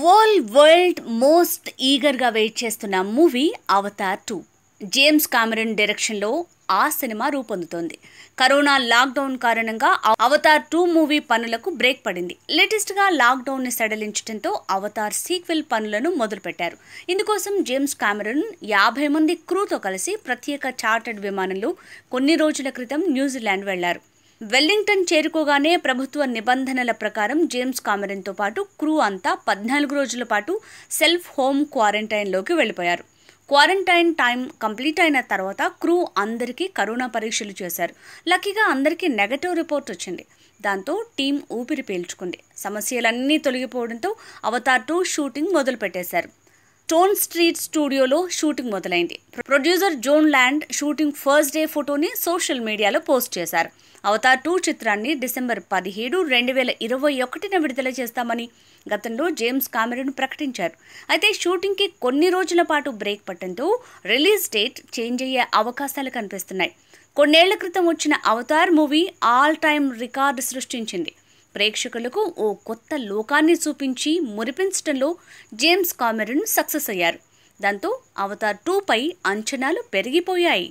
వోల్ world most ఈగర్గా wait చేస్తున్న movie Avatar two James Cameron డైరెక్షన్లో ఆ సినిమా రూపొందుతోంది కరోనా లాక్డౌన్ కారణంగా అవతార్ టూ మూవీ పనులకు బ్రేక్ పడింది లేటెస్ట్గా లాక్డౌన్ని సడలించడంతో అవతార్ సీక్వెల్ పనులను మొదలుపెట్టారు ఇందుకోసం జేమ్స్ కామెరన్ యాభై మంది క్రూతో కలిసి ప్రత్యేక చార్టర్డ్ విమానంలో కొన్ని రోజుల క్రితం న్యూజిలాండ్ వెళ్లారు వెల్లింగ్టన్ చేరుకోగానే ప్రభుత్వ నిబంధనల ప్రకారం జేమ్స్ కామెరన్తో పాటు క్రూ అంతా పద్నాలుగు రోజుల పాటు సెల్ఫ్ హోమ్ క్వారంటైన్లోకి వెళ్ళిపోయారు క్వారంటైన్ టైం కంప్లీట్ అయిన తర్వాత క్రూ అందరికీ కరోనా పరీక్షలు చేశారు లక్కీగా అందరికీ నెగటివ్ రిపోర్ట్ వచ్చింది దాంతో టీం ఊపిరి పీల్చుకుంది సమస్యలన్నీ తొలగిపోవడంతో అవతార్ టూ షూటింగ్ మొదలుపెట్టేశారు స్టోన్ స్ట్రీట్ స్టూడియోలో షూటింగ్ మొదలైంది producer Jon Landau shooting first day ఫోటోని సోషల్ మీడియాలో పోస్ట్ చేశారు అవతార్ టూ చిత్రాన్ని డిసెంబర్ పదిహేడు రెండు వేల ఇరవై ఒకటిన విడుదల చేస్తామని గతంలో జేమ్స్ కామెరన్ ప్రకటించారు అయితే షూటింగ్కి కొన్ని రోజుల పాటు బ్రేక్ పట్టడంతో రిలీజ్ డేట్ చేంజ్ అయ్యే అవకాశాలు కనిపిస్తున్నాయి కొన్నేళ్ల క్రితం వచ్చిన Avatar movie all time record సృష్టించింది ప్రేక్షకులకు ఓ కొత్త లోకాన్ని చూపించి మురిపించడంలో జేమ్స్ కామెరన్ సక్సెస్ అయ్యారు దాంతో అవతార్ టూపై అంచనాలు పెరిగిపోయాయి